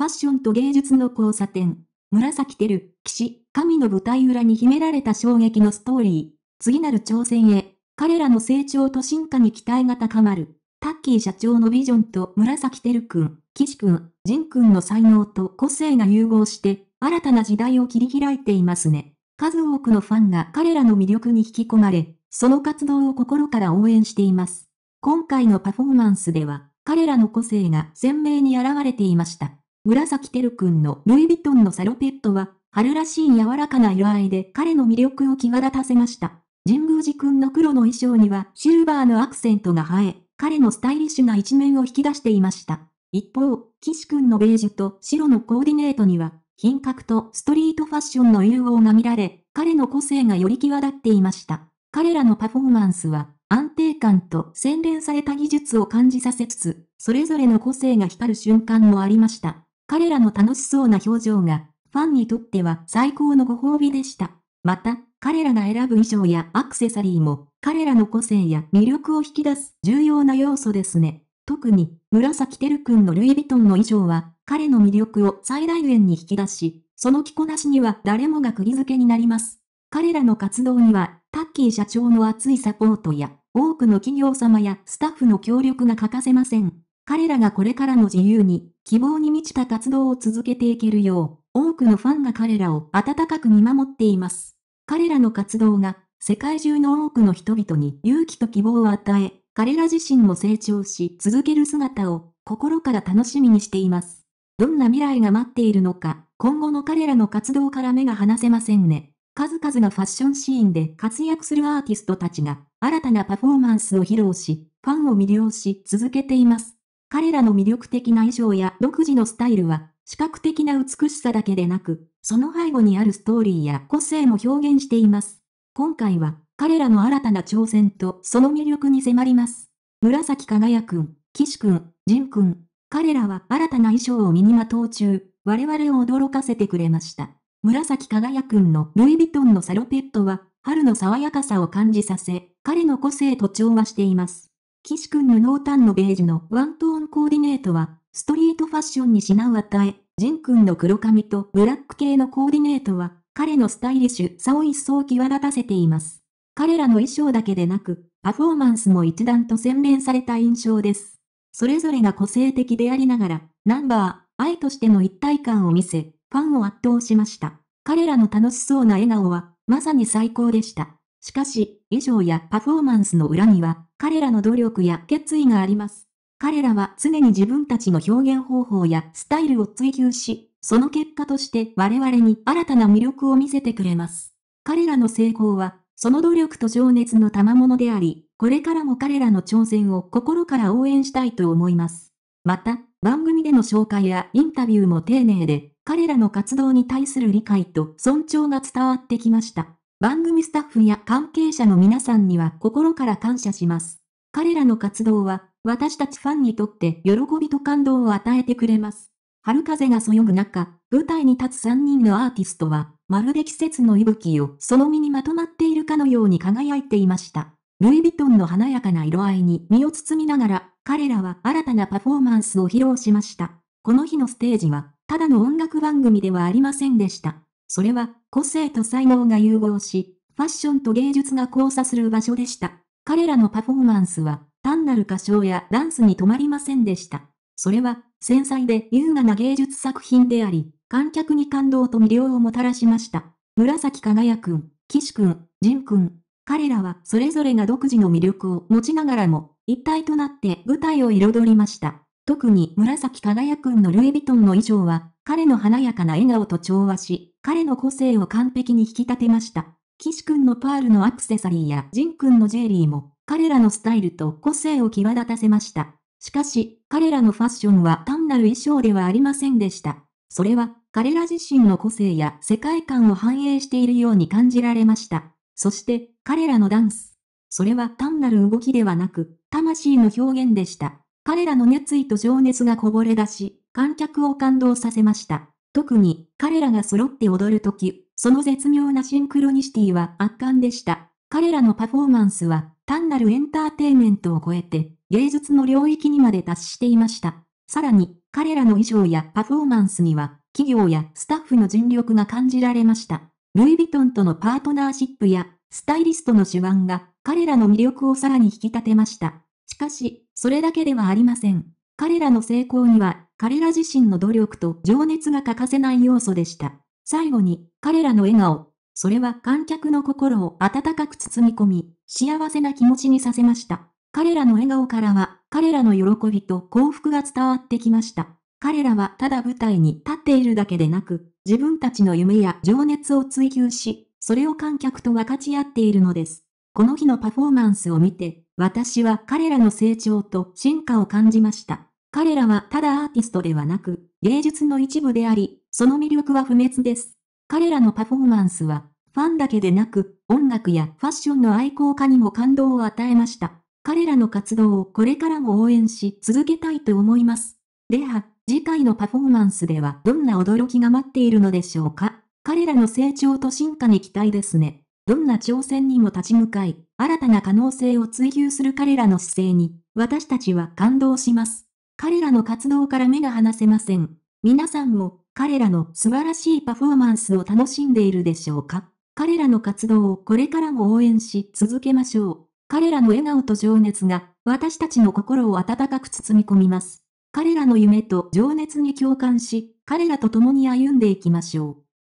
ファッションと芸術の交差点。紫てる、騎士、神の舞台裏に秘められた衝撃のストーリー。次なる挑戦へ、彼らの成長と進化に期待が高まる。タッキー社長のビジョンと紫てるくん、岸くん、仁くんの才能と個性が融合して、新たな時代を切り開いていますね。数多くのファンが彼らの魅力に引き込まれ、その活動を心から応援しています。今回のパフォーマンスでは、彼らの個性が鮮明に現れていました。紫てるくんのルイ・ヴィトンのサロペットは、春らしい柔らかな色合いで彼の魅力を際立たせました。神宮寺くんの黒の衣装にはシルバーのアクセントが映え、彼のスタイリッシュな一面を引き出していました。一方、岸くんのベージュと白のコーディネートには、品格とストリートファッションの融合が見られ、彼の個性がより際立っていました。彼らのパフォーマンスは、安定感と洗練された技術を感じさせつつ、それぞれの個性が光る瞬間もありました。彼らの楽しそうな表情が、ファンにとっては最高のご褒美でした。また、彼らが選ぶ衣装やアクセサリーも、彼らの個性や魅力を引き出す重要な要素ですね。特に、紫てくんのルイ・ヴィトンの衣装は、彼の魅力を最大限に引き出し、その着こなしには誰もが釘付けになります。彼らの活動には、タッキー社長の熱いサポートや、多くの企業様やスタッフの協力が欠かせません。彼らがこれからも自由に、希望に満ちた活動を続けていけるよう、多くのファンが彼らを温かく見守っています。彼らの活動が、世界中の多くの人々に勇気と希望を与え、彼ら自身も成長し続ける姿を、心から楽しみにしています。どんな未来が待っているのか、今後の彼らの活動から目が離せませんね。数々のファッションシーンで活躍するアーティストたちが、新たなパフォーマンスを披露し、ファンを魅了し続けています。彼らの魅力的な衣装や独自のスタイルは、視覚的な美しさだけでなく、その背後にあるストーリーや個性も表現しています。今回は、彼らの新たな挑戦とその魅力に迫ります。紫輝くん、岸くん、仁くん、彼らは新たな衣装を身にまとう中、我々を驚かせてくれました。紫輝くんのルイ・ヴィトンのサロペットは、春の爽やかさを感じさせ、彼の個性と調和しています。岸くんの濃淡のベージュのワントーンコーディネートは、ストリートファッションに品を与え、ンくんの黒髪とブラック系のコーディネートは、彼のスタイリッシュさを一層際立たせています。彼らの衣装だけでなく、パフォーマンスも一段と洗練された印象です。それぞれが個性的でありながら、ナンバー、愛としての一体感を見せ、ファンを圧倒しました。彼らの楽しそうな笑顔は、まさに最高でした。しかし、衣装やパフォーマンスの裏には、彼らの努力や決意があります。彼らは常に自分たちの表現方法やスタイルを追求し、その結果として我々に新たな魅力を見せてくれます。彼らの成功は、その努力と情熱の賜物であり、これからも彼らの挑戦を心から応援したいと思います。また、番組での紹介やインタビューも丁寧で、彼らの活動に対する理解と尊重が伝わってきました。番組スタッフや関係者の皆さんには心から感謝します。彼らの活動は、私たちファンにとって喜びと感動を与えてくれます。春風がそよぐ中、舞台に立つ3人のアーティストは、まるで季節の息吹をその身にまとまっているかのように輝いていました。ルイ・ヴィトンの華やかな色合いに身を包みながら、彼らは新たなパフォーマンスを披露しました。この日のステージは、ただの音楽番組ではありませんでした。それは、個性と才能が融合し、ファッションと芸術が交差する場所でした。彼らのパフォーマンスは、単なる歌唱やダンスに止まりませんでした。それは、繊細で優雅な芸術作品であり、観客に感動と魅了をもたらしました。紫輝くん、岸くん、仁くん、彼らはそれぞれが独自の魅力を持ちながらも、一体となって舞台を彩りました。特に紫輝くんのルイ・ヴィトンの衣装は、彼の華やかな笑顔と調和し、彼の個性を完璧に引き立てました。岸君のパールのアクセサリーやジく君のジェリーも、彼らのスタイルと個性を際立たせました。しかし、彼らのファッションは単なる衣装ではありませんでした。それは、彼ら自身の個性や世界観を反映しているように感じられました。そして、彼らのダンス。それは単なる動きではなく、魂の表現でした。彼らの熱意と情熱がこぼれ出し、観客を感動させました。特に彼らが揃って踊るとき、その絶妙なシンクロニシティは圧巻でした。彼らのパフォーマンスは単なるエンターテイメントを超えて芸術の領域にまで達していました。さらに彼らの衣装やパフォーマンスには企業やスタッフの尽力が感じられました。ルイ・ヴィトンとのパートナーシップやスタイリストの手腕が彼らの魅力をさらに引き立てました。しかし、それだけではありません。彼らの成功には、彼ら自身の努力と情熱が欠かせない要素でした。最後に、彼らの笑顔。それは観客の心を温かく包み込み、幸せな気持ちにさせました。彼らの笑顔からは、彼らの喜びと幸福が伝わってきました。彼らはただ舞台に立っているだけでなく、自分たちの夢や情熱を追求し、それを観客と分かち合っているのです。この日のパフォーマンスを見て、私は彼らの成長と進化を感じました。彼らはただアーティストではなく、芸術の一部であり、その魅力は不滅です。彼らのパフォーマンスは、ファンだけでなく、音楽やファッションの愛好家にも感動を与えました。彼らの活動をこれからも応援し続けたいと思います。では、次回のパフォーマンスではどんな驚きが待っているのでしょうか彼らの成長と進化に期待ですね。どんな挑戦にも立ち向かい、新たな可能性を追求する彼らの姿勢に、私たちは感動します。彼らの活動から目が離せません。皆さんも彼らの素晴らしいパフォーマンスを楽しんでいるでしょうか彼らの活動をこれからも応援し続けましょう。彼らの笑顔と情熱が私たちの心を温かく包み込みます。彼らの夢と情熱に共感し、彼らと共に歩んでいきましょう。